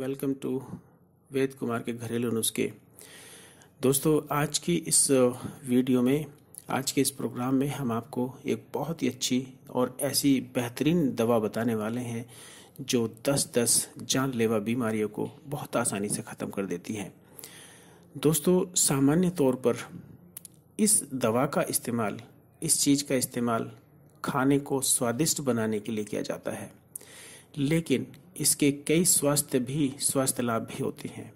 welcome to वेद कुमार के घरेलू नुस्खे दोस्तों आज की इस वीडियो में आज के इस प्रोग्राम में हम आपको एक बहुत ही अच्छी और ऐसी बेहतरीन दवा बताने वाले हैं जो 10-10 जानलेवा बीमारियों को बहुत आसानी से ख़त्म कर देती है दोस्तों सामान्य तौर पर इस दवा का इस्तेमाल इस चीज़ का इस्तेमाल खाने को स्वादिष्ट बनाने के लिए किया जाता है लेकिन इसके कई स्वास्थ्य भी स्वास्थ्य लाभ भी होते हैं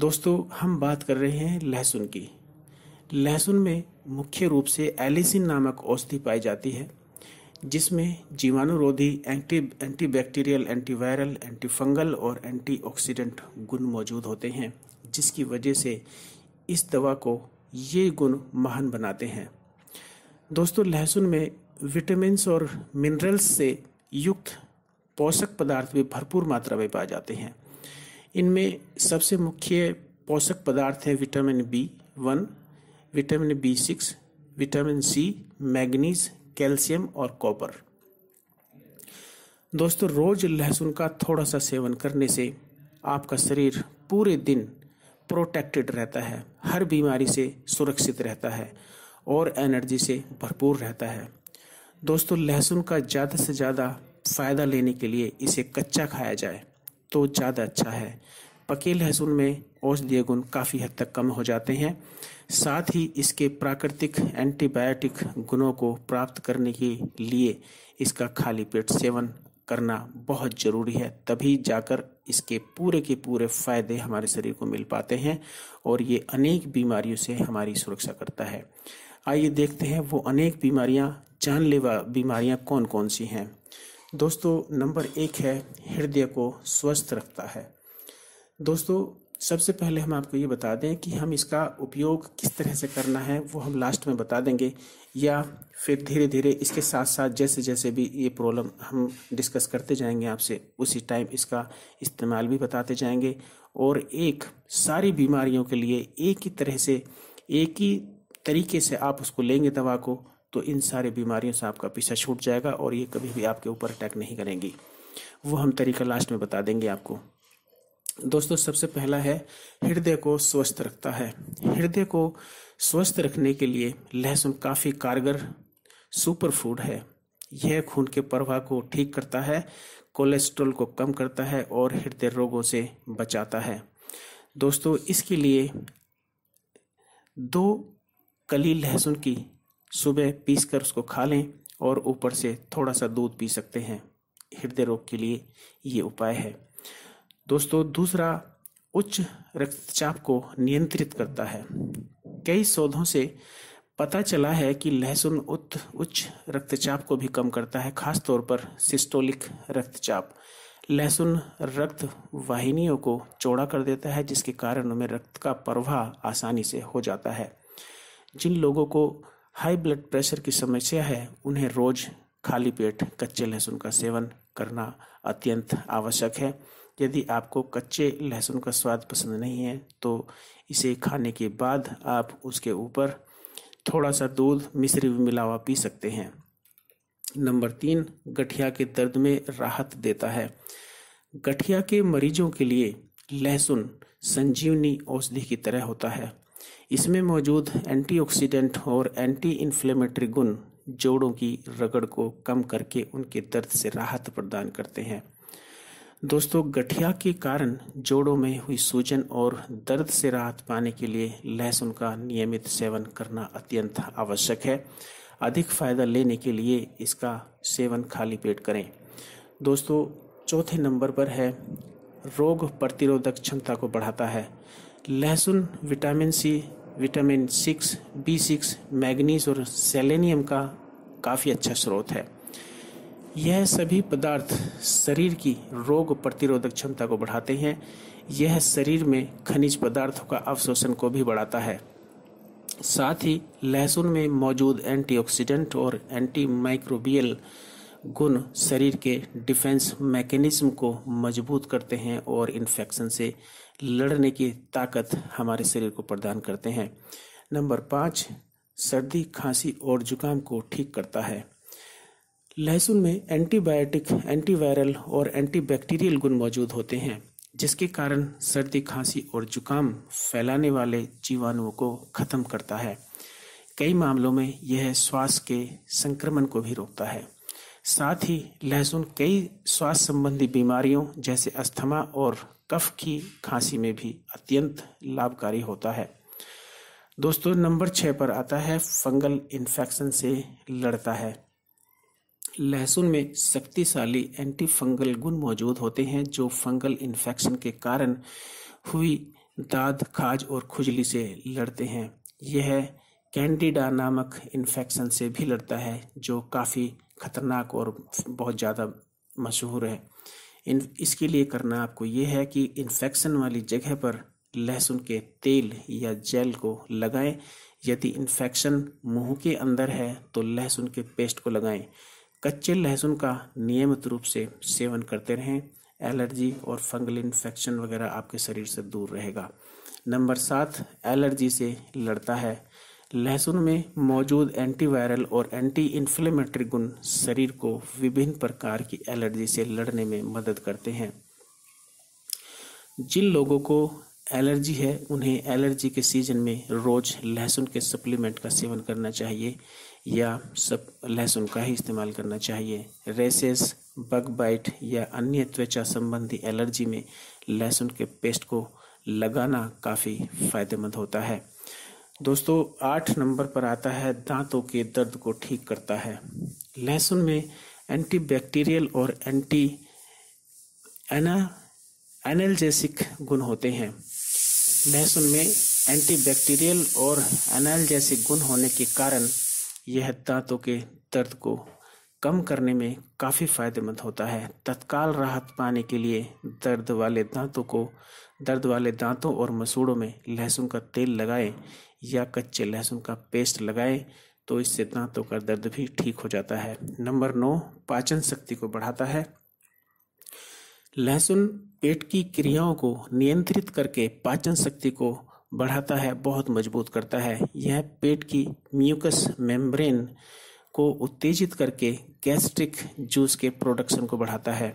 दोस्तों हम बात कर रहे हैं लहसुन की लहसुन में मुख्य रूप से एलिसिन नामक औषधि पाई जाती है जिसमें जीवाणुरोधी एंटी एंटीबैक्टीरियल एंटीवायरल एंटीफंगल और एंटीऑक्सीडेंट गुण मौजूद होते हैं जिसकी वजह से इस दवा को ये गुण महान बनाते हैं दोस्तों लहसुन में विटामिन और मिनरल्स से युक्त पोषक पदार्थ भी भरपूर मात्रा में पाए जाते हैं इनमें सबसे मुख्य पोषक पदार्थ हैं vitamin B one vitamin B six vitamin C manganese calcium और कॉपर दोस्तों रोज लहसुन का थोड़ा सा सेवन करने से आपका शरीर पूरे दिन प्रोटेक्टेड रहता है हर बीमारी से सुरक्षित रहता है और एनर्जी से भरपूर रहता है दोस्तों लहसुन का ज़्यादा से ज़्यादा फ़ायदा लेने के लिए इसे कच्चा खाया जाए तो ज़्यादा अच्छा है पके लहसुन में औषधीय गुण काफ़ी हद तक कम हो जाते हैं साथ ही इसके प्राकृतिक एंटीबायोटिक गुणों को प्राप्त करने के लिए इसका खाली पेट सेवन करना बहुत ज़रूरी है तभी जाकर इसके पूरे के पूरे फायदे हमारे शरीर को मिल पाते हैं और ये अनेक बीमारियों से हमारी सुरक्षा करता है आइए देखते हैं वो अनेक बीमारियाँ जानलेवा बीमारियाँ कौन कौन सी हैं दोस्तों नंबर एक है हृदय को स्वस्थ रखता है दोस्तों सबसे पहले हम आपको ये बता दें कि हम इसका उपयोग किस तरह से करना है वो हम लास्ट में बता देंगे या फिर धीरे धीरे इसके साथ साथ जैसे जैसे भी ये प्रॉब्लम हम डिस्कस करते जाएंगे आपसे उसी टाइम इसका इस्तेमाल भी बताते जाएंगे और एक सारी बीमारियों के लिए एक ही तरह से एक ही तरीके से आप उसको लेंगे दवा को तो इन सारे बीमारियों से आपका पीछा छूट जाएगा और ये कभी भी आपके ऊपर अटैक नहीं करेंगी वो हम तरीका लास्ट में बता देंगे आपको दोस्तों सबसे पहला है हृदय को स्वस्थ रखता है हृदय को स्वस्थ रखने के लिए लहसुन काफ़ी कारगर सुपर फूड है यह खून के प्रवाह को ठीक करता है कोलेस्ट्रॉल को कम करता है और हृदय रोगों से बचाता है दोस्तों इसके लिए दो कली लहसुन की सुबह पीस कर उसको खा लें और ऊपर से थोड़ा सा दूध पी सकते हैं हृदय रोग के लिए ये उपाय है दोस्तों दूसरा उच्च रक्तचाप को नियंत्रित करता है कई शोधों से पता चला है कि लहसुन उच्च रक्तचाप को भी कम करता है खासतौर पर सिस्टोलिक रक्तचाप लहसुन रक्त वाहिनियों को चौड़ा कर देता है जिसके कारण उनमें रक्त का प्रवाह आसानी से हो जाता है जिन लोगों को हाई ब्लड प्रेशर की समस्या है उन्हें रोज खाली पेट कच्चे लहसुन का सेवन करना अत्यंत आवश्यक है यदि आपको कच्चे लहसुन का स्वाद पसंद नहीं है तो इसे खाने के बाद आप उसके ऊपर थोड़ा सा दूध मिश्री मिलावा पी सकते हैं नंबर तीन गठिया के दर्द में राहत देता है गठिया के मरीजों के लिए लहसुन संजीवनी औषधि की तरह होता है इसमें मौजूद एंटीऑक्सीडेंट और एंटी इन्फ्लेमेटरी गुण जोड़ों की रगड़ को कम करके उनके दर्द से राहत प्रदान करते हैं दोस्तों गठिया के कारण जोड़ों में हुई सूजन और दर्द से राहत पाने के लिए लहसुन का नियमित सेवन करना अत्यंत आवश्यक है अधिक फायदा लेने के लिए इसका सेवन खाली पेट करें दोस्तों चौथे नंबर पर है रोग प्रतिरोधक क्षमता को बढ़ाता है लहसुन vitamin C vitamin six B six manganese और सेलेनियम का काफ़ी अच्छा स्रोत है यह सभी पदार्थ शरीर की रोग प्रतिरोधक क्षमता को बढ़ाते हैं यह शरीर में खनिज पदार्थों का अवशोषण को भी बढ़ाता है साथ ही लहसुन में मौजूद एंटीऑक्सीडेंट और एंटी माइक्रोबियल गुण शरीर के डिफेंस मैकेनिज्म को मजबूत करते हैं और इन्फेक्शन से लड़ने की ताकत हमारे शरीर को प्रदान करते हैं नंबर पाँच सर्दी खांसी और जुकाम को ठीक करता है लहसुन में एंटीबायोटिक एंटीवायरल और एंटीबैक्टीरियल गुण मौजूद होते हैं जिसके कारण सर्दी खांसी और जुकाम फैलाने वाले जीवाणुओं को ख़त्म करता है कई मामलों में यह श्वास के संक्रमण को भी रोकता है साथ ही लहसुन कई श्वास संबंधी बीमारियों जैसे अस्थमा और कफ की खांसी में भी अत्यंत लाभकारी होता है दोस्तों नंबर छः पर आता है फंगल इन्फेक्शन से लड़ता है लहसुन में शक्तिशाली एंटी फंगल गुण मौजूद होते हैं जो फंगल इन्फेक्शन के कारण हुई दाद खाज और खुजली से लड़ते हैं यह कैंडिडा नामक इन्फेक्शन से भी लड़ता है जो काफ़ी खतरनाक और बहुत ज़्यादा मशहूर है इन इसके लिए करना आपको ये है कि इन्फेक्शन वाली जगह पर लहसुन के तेल या जेल को लगाएं यदि इन्फेक्शन मुंह के अंदर है तो लहसुन के पेस्ट को लगाएं कच्चे लहसुन का नियमित रूप से सेवन करते रहें एलर्जी और फंगल इन्फेक्शन वगैरह आपके शरीर से दूर रहेगा नंबर सात एलर्जी से लड़ता है लहसुन में मौजूद एंटीवायरल और एंटी इन्फ्लेमेटरी गुण शरीर को विभिन्न प्रकार की एलर्जी से लड़ने में मदद करते हैं जिन लोगों को एलर्जी है उन्हें एलर्जी के सीजन में रोज लहसुन के सप्लीमेंट का सेवन करना चाहिए या सब लहसुन का ही इस्तेमाल करना चाहिए रेसेस बग बाइट या अन्य त्वचा संबंधी एलर्जी में लहसुन के पेस्ट को लगाना काफ़ी फायदेमंद होता है दोस्तों आठ नंबर पर आता है दांतों के दर्द को ठीक करता है लहसुन में एंटीबैक्टीरियल और एंटी एना एनाल्जेसिक गुण होते हैं लहसुन में एंटीबैक्टीरियल और एनाल्जेसिक गुण होने के कारण यह दांतों के दर्द को कम करने में काफ़ी फायदेमंद होता है तत्काल राहत पाने के लिए दर्द वाले दांतों को दर्द वाले दांतों और मसूड़ों में लहसुन का तेल लगाएं या कच्चे लहसुन का पेस्ट लगाएं तो इससे दांतों का दर्द भी ठीक हो जाता है नंबर नौ पाचन शक्ति को बढ़ाता है लहसुन पेट की क्रियाओं को नियंत्रित करके पाचन शक्ति को बढ़ाता है बहुत मजबूत करता है यह पेट की म्यूकस मेम्ब्रेन को उत्तेजित करके गैस्ट्रिक जूस के प्रोडक्शन को बढ़ाता है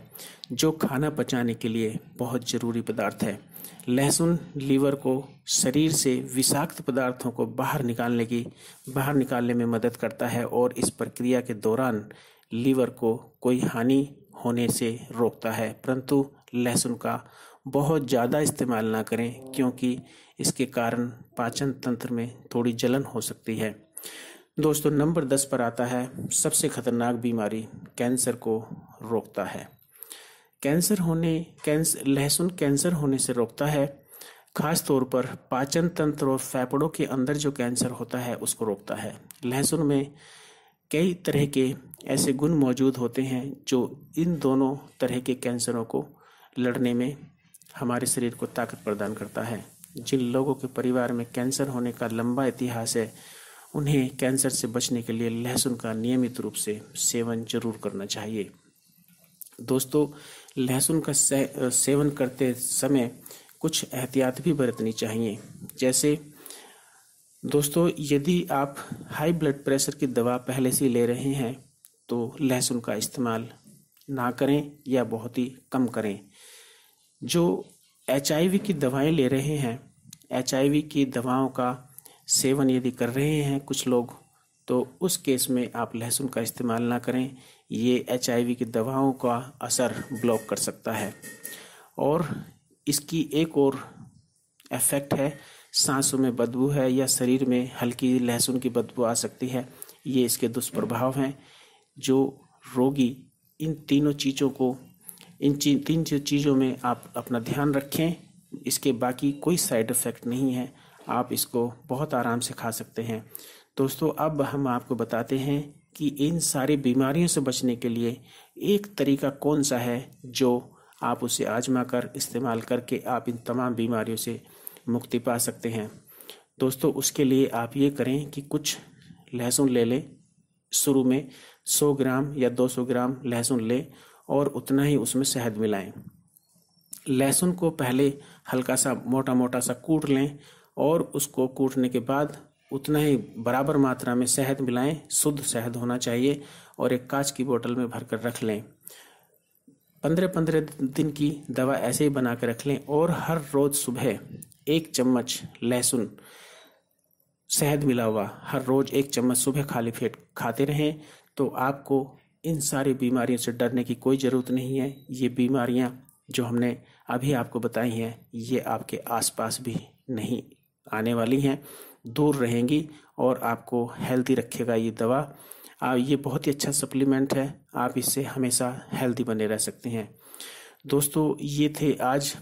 जो खाना पचाने के लिए बहुत ज़रूरी पदार्थ है लहसुन लीवर को शरीर से विषाक्त पदार्थों को बाहर निकालने की बाहर निकालने में मदद करता है और इस प्रक्रिया के दौरान लीवर को कोई हानि होने से रोकता है परंतु लहसुन का बहुत ज़्यादा इस्तेमाल ना करें क्योंकि इसके कारण पाचन तंत्र में थोड़ी जलन हो सकती है दोस्तों नंबर दस पर आता है सबसे खतरनाक बीमारी कैंसर को रोकता है कैंसर होने कैंस लहसुन कैंसर होने से रोकता है खास तौर पर पाचन तंत्र और फेफड़ों के अंदर जो कैंसर होता है उसको रोकता है लहसुन में कई तरह के ऐसे गुण मौजूद होते हैं जो इन दोनों तरह के कैंसरों को लड़ने में हमारे शरीर को ताकत प्रदान करता है जिन लोगों के परिवार में कैंसर होने का लंबा इतिहास है उन्हें कैंसर से बचने के लिए लहसुन का नियमित रूप से सेवन जरूर करना चाहिए दोस्तों लहसुन का सेवन करते समय कुछ एहतियात भी बरतनी चाहिए जैसे दोस्तों यदि आप हाई ब्लड प्रेशर की दवा पहले से ले रहे हैं तो लहसुन का इस्तेमाल ना करें या बहुत ही कम करें जो एच की दवाएं ले रहे हैं एच की दवाओं का सेवन यदि कर रहे हैं कुछ लोग तो उस केस में आप लहसुन का इस्तेमाल ना करें ये एच की दवाओं का असर ब्लॉक कर सकता है और इसकी एक और इफेक्ट है सांसों में बदबू है या शरीर में हल्की लहसुन की बदबू आ सकती है ये इसके दुष्प्रभाव हैं जो रोगी इन तीनों चीज़ों को इन ची, तीन चीज़ों में आप अपना ध्यान रखें इसके बाकी कोई साइड इफ़ेक्ट नहीं है आप इसको बहुत आराम से खा सकते हैं दोस्तों अब हम आपको बताते हैं कि इन सारी बीमारियों से बचने के लिए एक तरीका कौन सा है जो आप उसे आजमा कर इस्तेमाल करके आप इन तमाम बीमारियों से मुक्ति पा सकते हैं दोस्तों उसके लिए आप ये करें कि कुछ लहसुन ले लें शुरू में 100 ग्राम या 200 ग्राम लहसुन लें और उतना ही उसमें शहद मिलाएं लहसुन को पहले हल्का सा मोटा मोटा सा कूट लें और उसको कूटने के बाद उतना ही बराबर मात्रा में शहद मिलाएं शुद्ध शहद होना चाहिए और एक कांच की बोतल में भरकर रख लें पंद्रह पंद्रह दिन की दवा ऐसे ही बना कर रख लें और हर रोज़ सुबह एक चम्मच लहसुन शहद मिला हुआ हर रोज़ एक चम्मच सुबह खाली पेट खाते रहें तो आपको इन सारी बीमारियों से डरने की कोई ज़रूरत नहीं है ये बीमारियां जो हमने अभी आपको बताई हैं ये आपके आसपास भी नहीं आने वाली हैं दूर रहेंगी और आपको हेल्दी रखेगा ये दवा आ, ये बहुत ही अच्छा सप्लीमेंट है आप इससे हमेशा हेल्दी बने रह सकते हैं दोस्तों ये थे आज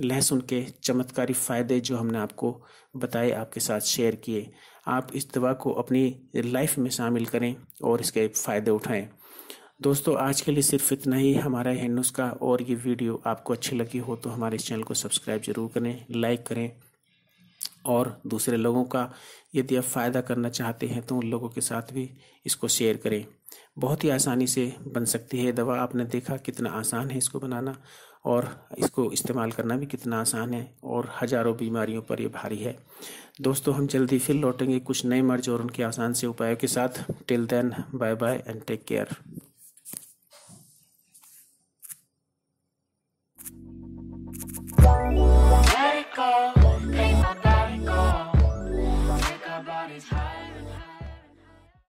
लहसुन के चमत्कारी फ़ायदे जो हमने आपको बताए आपके साथ शेयर किए आप इस दवा को अपनी लाइफ में शामिल करें और इसके फ़ायदे उठाएं दोस्तों आज के लिए सिर्फ इतना ही हमारा है नुस्खा और ये वीडियो आपको अच्छी लगी हो तो हमारे चैनल को सब्सक्राइब जरूर करें लाइक करें और दूसरे लोगों का यदि आप फ़ायदा करना चाहते हैं तो उन लोगों के साथ भी इसको शेयर करें बहुत ही आसानी से बन सकती है दवा आपने देखा कितना आसान है इसको बनाना और इसको इस्तेमाल करना भी कितना आसान है और हज़ारों बीमारियों पर यह भारी है दोस्तों हम जल्दी फिर लौटेंगे कुछ नए मर्ज और उनके आसान से उपायों के साथ till then bye bye and take care